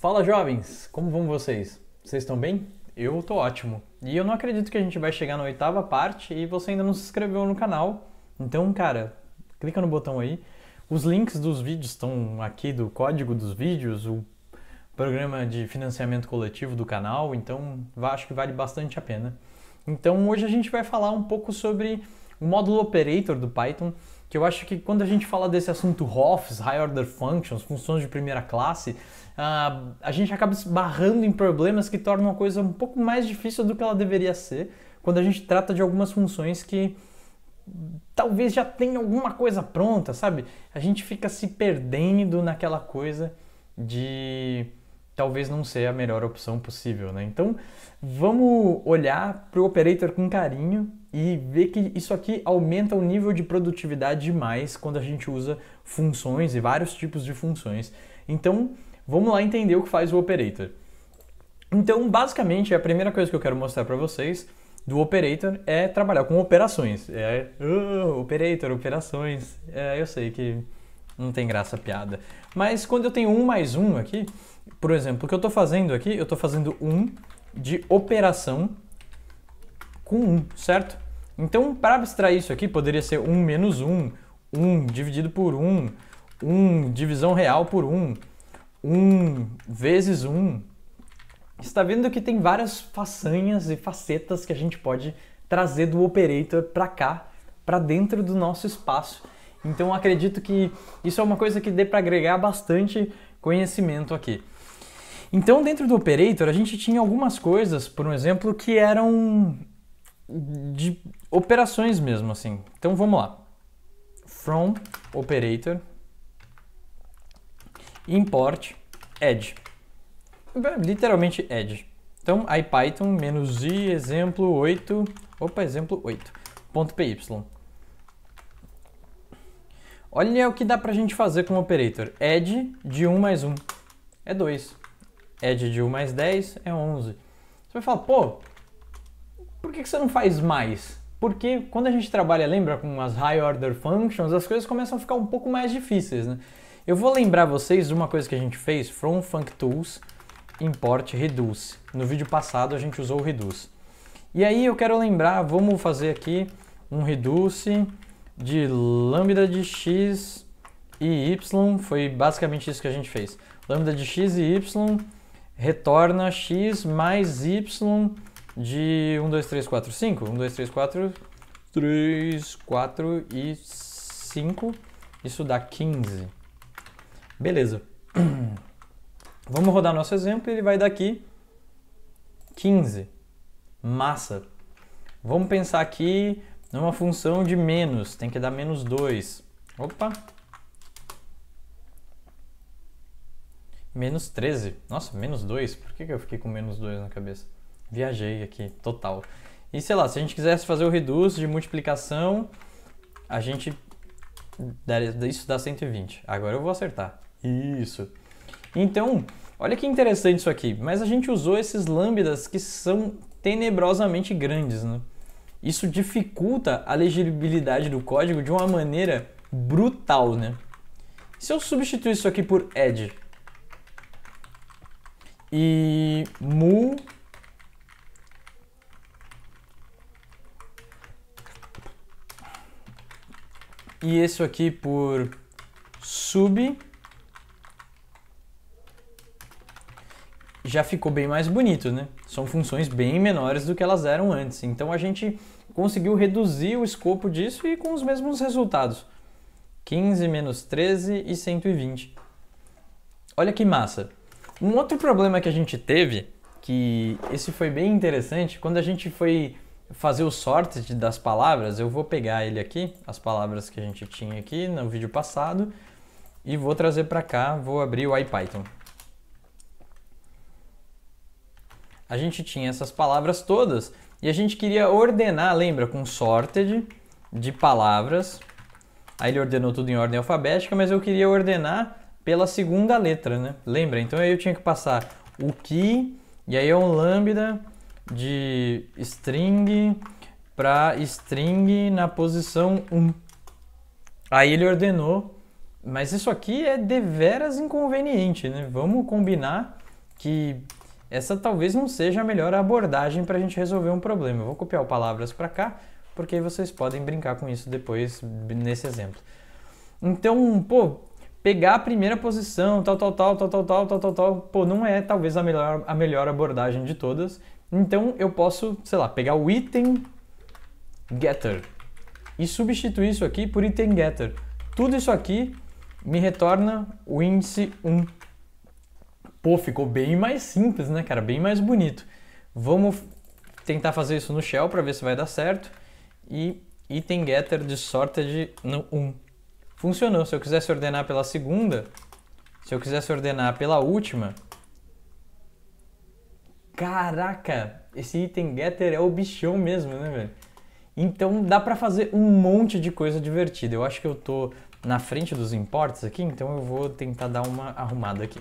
Fala jovens, como vão vocês? Vocês estão bem? Eu tô ótimo. E eu não acredito que a gente vai chegar na oitava parte e você ainda não se inscreveu no canal. Então, cara, clica no botão aí. Os links dos vídeos estão aqui do código dos vídeos, o programa de financiamento coletivo do canal, então acho que vale bastante a pena. Então hoje a gente vai falar um pouco sobre o módulo operator do Python, que eu acho que quando a gente fala desse assunto ROFs, High Order Functions, funções de primeira classe, uh, a gente acaba se barrando em problemas que tornam a coisa um pouco mais difícil do que ela deveria ser, quando a gente trata de algumas funções que talvez já tenha alguma coisa pronta, sabe? A gente fica se perdendo naquela coisa de talvez não ser a melhor opção possível, né? Então, vamos olhar para o operator com carinho e ver que isso aqui aumenta o nível de produtividade demais quando a gente usa funções e vários tipos de funções. Então, vamos lá entender o que faz o operator. Então, basicamente, a primeira coisa que eu quero mostrar para vocês do operator é trabalhar com operações. É, uh, operator, operações. É, eu sei que não tem graça a piada. Mas quando eu tenho um mais um aqui, por exemplo, o que eu estou fazendo aqui, eu estou fazendo um de operação com 1, certo? Então, para abstrair isso aqui, poderia ser 1 menos 1, 1 dividido por 1, 1 divisão real por 1, 1 vezes 1. está vendo que tem várias façanhas e facetas que a gente pode trazer do operator para cá, para dentro do nosso espaço. Então, acredito que isso é uma coisa que dê para agregar bastante conhecimento aqui. Então, dentro do operator, a gente tinha algumas coisas, por exemplo, que eram de operações mesmo, assim. Então vamos lá. From operator import edge. Literalmente edge. Então, IPython menos i exemplo 8, opa, exemplo 8, Olha o que dá pra gente fazer com o operator. Edge de 1 mais 1 é 2. Edge de 1 mais 10 é 11. Você vai falar, pô, por que, que você não faz mais? Porque quando a gente trabalha, lembra, com as high order functions, as coisas começam a ficar um pouco mais difíceis, né? Eu vou lembrar vocês de uma coisa que a gente fez, from functools import reduce. No vídeo passado a gente usou o reduce. E aí eu quero lembrar, vamos fazer aqui um reduce de lambda de x e y, foi basicamente isso que a gente fez. Lambda de x e y retorna x mais y de 1, 2, 3, 4, 5. 1, 2, 3, 4, 3, 4 e 5. Isso dá 15. Beleza. Vamos rodar nosso exemplo e ele vai dar aqui 15. Massa. Vamos pensar aqui numa função de menos. Tem que dar menos 2. Opa. Menos 13. Nossa, menos 2. Por que, que eu fiquei com menos 2 na cabeça? viajei aqui, total. E sei lá, se a gente quisesse fazer o reduce de multiplicação, a gente. Isso dá 120. Agora eu vou acertar. Isso. Então, olha que interessante isso aqui. Mas a gente usou esses lambdas que são tenebrosamente grandes, né? Isso dificulta a legibilidade do código de uma maneira brutal, né? Se eu substituir isso aqui por add e mu e esse aqui por sub. Já ficou bem mais bonito, né? São funções bem menores do que elas eram antes. Então a gente conseguiu reduzir o escopo disso e com os mesmos resultados. 15 menos 13 e 120. Olha que massa. Um outro problema que a gente teve, que esse foi bem interessante, quando a gente foi fazer o sorte das palavras, eu vou pegar ele aqui, as palavras que a gente tinha aqui no vídeo passado, e vou trazer para cá, vou abrir o IPython. A gente tinha essas palavras todas e a gente queria ordenar, lembra, com sorted de palavras. Aí ele ordenou tudo em ordem alfabética, mas eu queria ordenar pela segunda letra, né? Lembra? Então aí eu tinha que passar o que, e aí é um lambda, de string para string na posição 1. Aí ele ordenou, mas isso aqui é deveras inconveniente, né? Vamos combinar que essa talvez não seja a melhor abordagem para a gente resolver um problema. Eu vou copiar palavras para cá, porque vocês podem brincar com isso depois nesse exemplo. Então, pô, pegar a primeira posição, tal, tal, tal, tal, tal, tal, tal, tal, tal, pô, não é talvez a melhor, a melhor abordagem de todas. Então eu posso, sei lá, pegar o item getter e substituir isso aqui por item getter. Tudo isso aqui me retorna o índice 1. Pô, ficou bem mais simples, né, cara? Bem mais bonito. Vamos tentar fazer isso no shell para ver se vai dar certo. E item getter de sorted no 1. Funcionou. Se eu quisesse ordenar pela segunda, se eu quisesse ordenar pela última, caraca, esse item getter é o bichão mesmo, né, velho? Então dá para fazer um monte de coisa divertida. Eu acho que eu tô na frente dos imports aqui, então eu vou tentar dar uma arrumada aqui.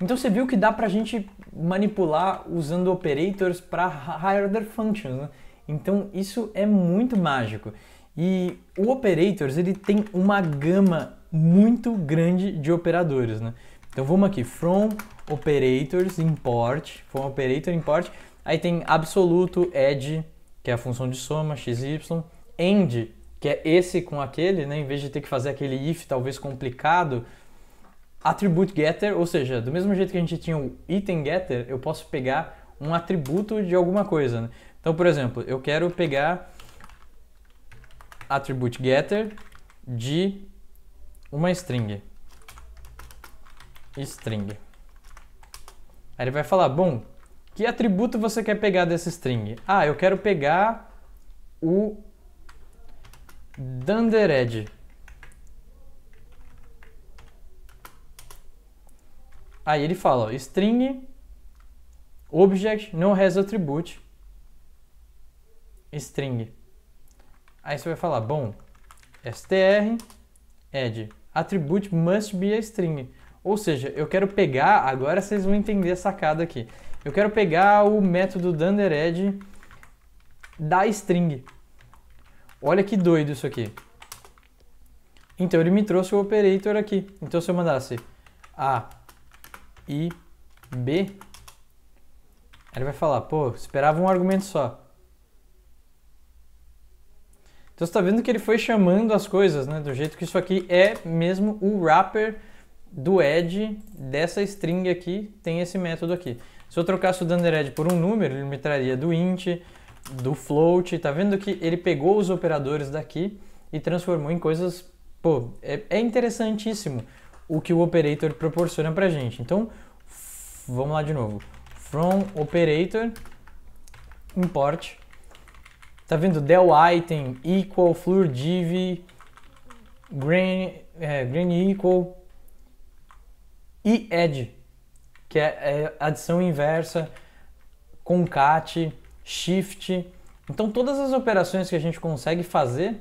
Então você viu que dá pra gente manipular usando operators para higher order functions, né? Então isso é muito mágico. E o operators ele tem uma gama muito grande de operadores, né? Então vamos aqui, from operators import, from operator import, aí tem absoluto, add, que é a função de soma, xy, end, que é esse com aquele, né? em vez de ter que fazer aquele if talvez complicado, attribute getter, ou seja, do mesmo jeito que a gente tinha o item getter, eu posso pegar um atributo de alguma coisa. Né? Então, por exemplo, eu quero pegar attribute getter de uma string string. Aí ele vai falar, bom, que atributo você quer pegar desse string? Ah, eu quero pegar o dundered. Aí ele fala, ó, string object não has attribute string. Aí você vai falar, bom, str add attribute must be a string. Ou seja, eu quero pegar, agora vocês vão entender a sacada aqui. Eu quero pegar o método dundered da string. Olha que doido isso aqui. Então ele me trouxe o operator aqui. Então se eu mandasse A, I, B, ele vai falar, pô, esperava um argumento só. Então você está vendo que ele foi chamando as coisas, né? Do jeito que isso aqui é mesmo o wrapper do edge dessa string aqui tem esse método aqui. Se eu trocasse o dundered por um número, ele me traria do int, do float. Tá vendo que ele pegou os operadores daqui e transformou em coisas... Pô, é, é interessantíssimo o que o operator proporciona pra gente. Então, vamos lá de novo. From operator import. Tá vendo? Del item equal floor div green é, green equal e add, que é, é adição inversa, concat, shift. Então todas as operações que a gente consegue fazer,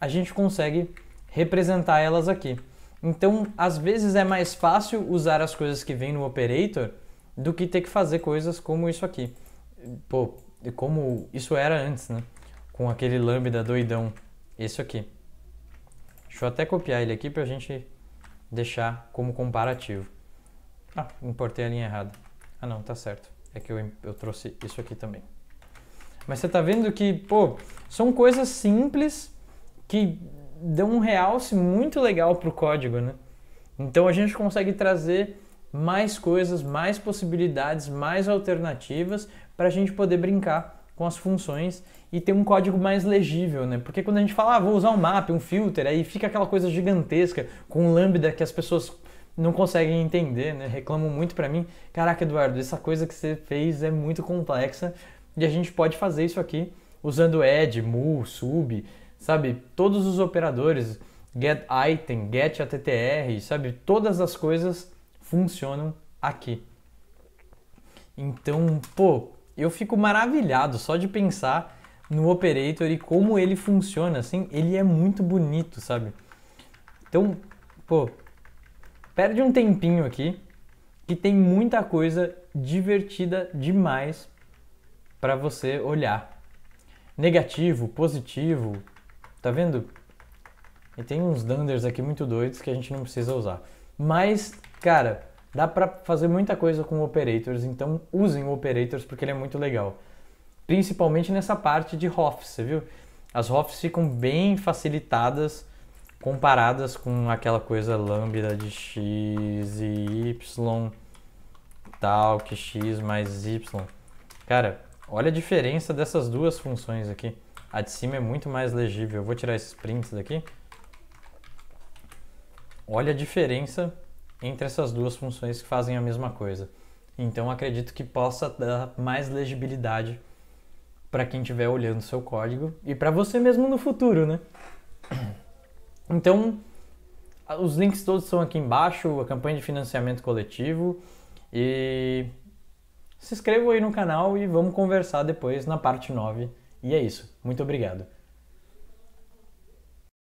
a gente consegue representar elas aqui. Então, às vezes é mais fácil usar as coisas que vem no operator do que ter que fazer coisas como isso aqui. Pô, como isso era antes, né? Com aquele lambda doidão, isso aqui. Deixa eu até copiar ele aqui para a gente deixar como comparativo. Ah, importei a linha errada. Ah não, tá certo. É que eu, eu trouxe isso aqui também. Mas você tá vendo que, pô, são coisas simples que dão um realce muito legal pro código, né? Então a gente consegue trazer mais coisas, mais possibilidades, mais alternativas para a gente poder brincar com as funções e ter um código mais legível, né? Porque quando a gente fala, ah, vou usar um map, um filter, aí fica aquela coisa gigantesca com lambda que as pessoas não conseguem entender, né? Reclamam muito para mim. Caraca, Eduardo, essa coisa que você fez é muito complexa e a gente pode fazer isso aqui usando add, mul, sub, sabe? Todos os operadores, get item, get attr, sabe? Todas as coisas funcionam aqui. Então, pô, eu fico maravilhado só de pensar no operator e como ele funciona, assim, ele é muito bonito, sabe? Então, pô, Perde um tempinho aqui, que tem muita coisa divertida demais para você olhar. Negativo, positivo, tá vendo? E tem uns danders aqui muito doidos que a gente não precisa usar. Mas, cara, dá para fazer muita coisa com operators, então usem o operators porque ele é muito legal. Principalmente nessa parte de HOFs, você viu? As HOFs ficam bem facilitadas comparadas com aquela coisa lambda de x e y, tal, que x mais y. Cara, olha a diferença dessas duas funções aqui. A de cima é muito mais legível. Eu vou tirar esses prints daqui. Olha a diferença entre essas duas funções que fazem a mesma coisa. Então acredito que possa dar mais legibilidade para quem estiver olhando seu código e para você mesmo no futuro, né? Então, os links todos estão aqui embaixo, a campanha de financiamento coletivo e se inscrevam aí no canal e vamos conversar depois na parte 9. E é isso. Muito obrigado.